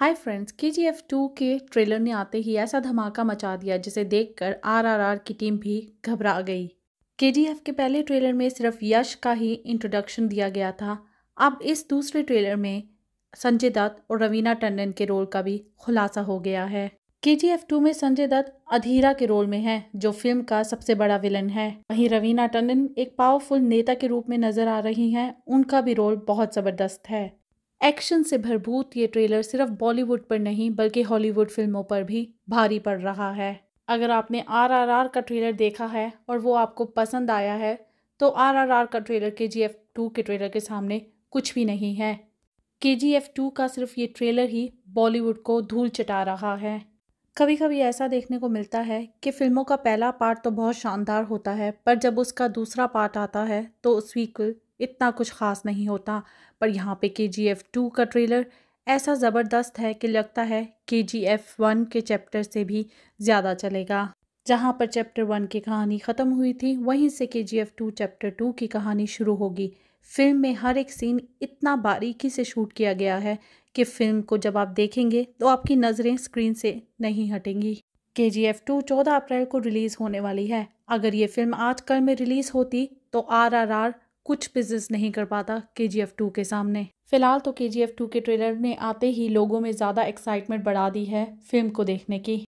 हाय friends K जी F two के trailer ने आते ही ऐसा धमाका मचा दिया जिसे देखकर आरआरआर की टीम भी घबरा गई के जी एफ के पहले ट्रेलर में सिर्फ यश का ही इंट्रोडक्शन दिया गया था अब इस दूसरे ट्रेलर में संजय दत्त और रवीना टंडन के रोल का भी खुलासा हो गया है के जी एफ टू में संजय दत्त अधीरा के रोल में है जो फिल्म का सबसे बड़ा विलन है वहीं रवीना टंडन एक पावरफुल नेता के रूप में नजर आ रही हैं उनका भी रोल बहुत ज़बरदस्त है एक्शन से भरपूर ये ट्रेलर सिर्फ बॉलीवुड पर नहीं बल्कि हॉलीवुड फिल्मों पर भी भारी पड़ रहा है अगर आपने आरआरआर का ट्रेलर देखा है और वो आपको पसंद आया है तो आरआरआर का ट्रेलर के जी एफ टू के ट्रेलर के सामने कुछ भी नहीं है के जी एफ टू का सिर्फ ये ट्रेलर ही बॉलीवुड को धूल चटा रहा है कभी कभी ऐसा देखने को मिलता है कि फिल्मों का पहला पार्ट तो बहुत शानदार होता है पर जब उसका दूसरा पार्ट आता है तो सीक्वल इतना कुछ ख़ास नहीं होता पर यहाँ पे के जी एफ़ टू का ट्रेलर ऐसा ज़बरदस्त है कि लगता है के जी एफ़ वन के चैप्टर से भी ज़्यादा चलेगा जहाँ पर चैप्टर वन की कहानी ख़त्म हुई थी वहीं से K G F two chapter two की कहानी शुरू होगी फिल्म में हर एक सीन इतना बारीकी से शूट किया गया है कि फिल्म को जब आप देखेंगे तो आपकी नज़रें स्क्रीन से नहीं हटेंगी के जी एफ टू चौदह अप्रैल को रिलीज़ होने वाली है अगर ये फिल्म आजकल में रिलीज़ होती तो आर आर आर कुछ बिजनेस नहीं कर पाता के जी एफ टू के सामने फिलहाल तो के जी एफ टू के ट्रेलर ने आते ही लोगों में ज़्यादा एक्साइटमेंट बढ़ा दी है फिल्म को देखने की